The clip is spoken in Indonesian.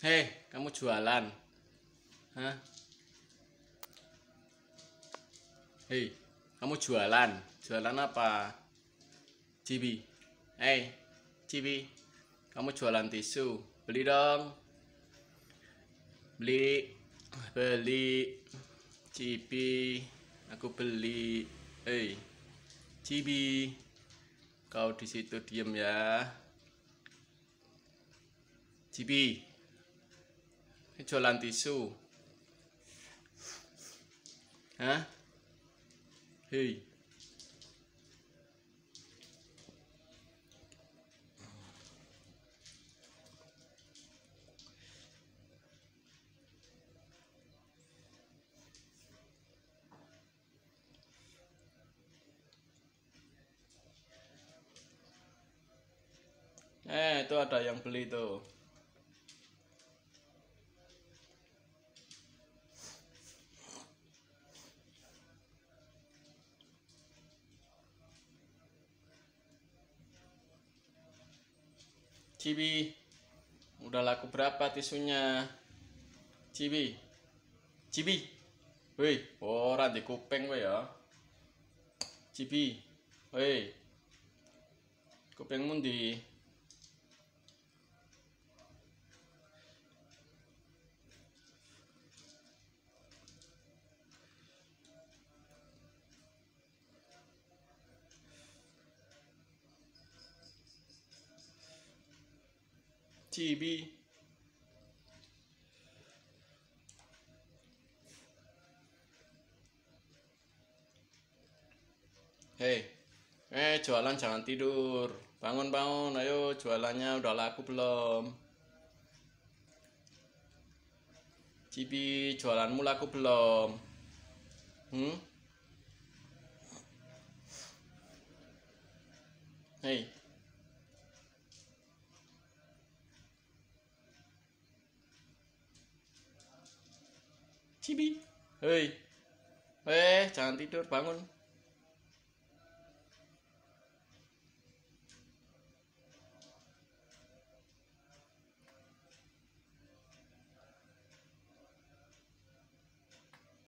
Hei, kamu jualan. Hah? Hei, kamu jualan. Jualan apa? Cibi. Hei, Cibi. Kamu jualan tisu. Beli dong. Beli. Beli. Cibi. Aku beli. Hei, Cibi. Kau di situ diem ya. Cibi jualan tisu hah hei Eh, itu ada yang beli tuh. Cibi udah laku berapa tisunya Cibi Cibi woi orang di kuping gue ya Cibi woi kupingmu di TB Hei, eh jualan jangan tidur. Bangun-bangun, ayo jualannya udah laku belum? Cibi, jualanmu laku belum? Hmm? Hei, Cibi. Hei. Eh, jangan tidur, bangun.